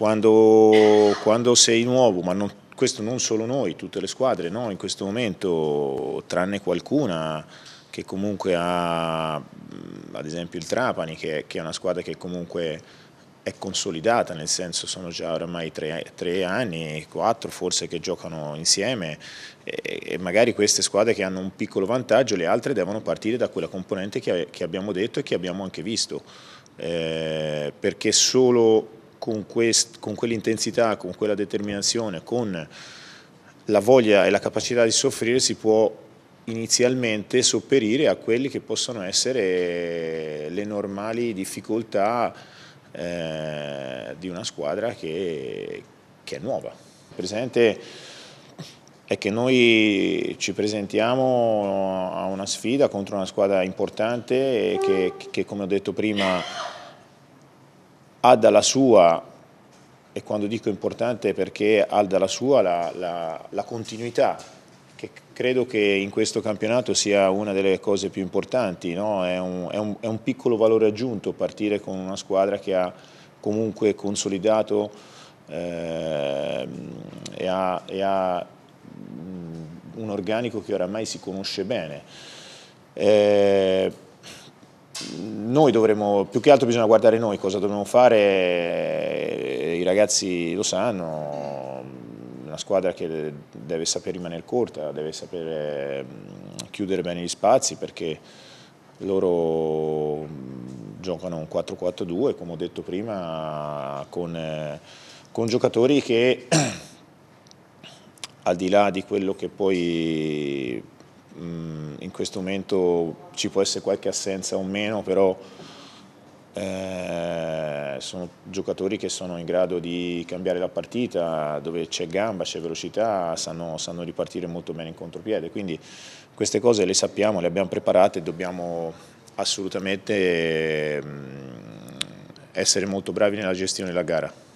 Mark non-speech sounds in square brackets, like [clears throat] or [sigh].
Quando, quando sei nuovo, ma non, questo non solo noi, tutte le squadre no? in questo momento, tranne qualcuna che comunque ha ad esempio il Trapani che, che è una squadra che comunque è consolidata, nel senso sono già oramai tre, tre anni, quattro forse che giocano insieme e, e, magari queste squadre che hanno un piccolo vantaggio, le altre devono partire da quella componente che, che abbiamo detto e che abbiamo anche visto, eh, perché solo con, con quell'intensità, con quella determinazione, con la voglia e la capacità di soffrire si può inizialmente sopperire a quelli che possono essere le normali difficoltà eh, di una squadra che, che, è nuova. Il presente è che noi ci presentiamo a una sfida contro una squadra importante che, che come ho detto prima ha dalla sua, e quando dico importante perché ha dalla sua la, la, la continuità, che credo che in questo campionato sia una delle cose più importanti, no? è, un, è, un, è un piccolo valore aggiunto partire con una squadra che ha comunque consolidato eh, e, ha, e, ha, mm, un organico che oramai si conosce bene. Eh, noi dovremmo, più che altro bisogna guardare noi cosa dobbiamo fare, eh, i ragazzi lo sanno, una squadra che deve sapere rimanere corta, deve sapere mm, chiudere bene gli spazi perché loro mm, giocano un 4-4-2, come ho detto prima, con, eh, con giocatori che [clears throat] al di là di quello che poi questo momento ci può essere qualche assenza o meno, però eh, sono giocatori che sono in grado di cambiare la partita, dove c'è gamba, c'è velocità, sanno, sanno, ripartire molto bene in contropiede, quindi queste cose le sappiamo, le abbiamo preparate dobbiamo assolutamente mm, essere molto bravi nella gestione della gara.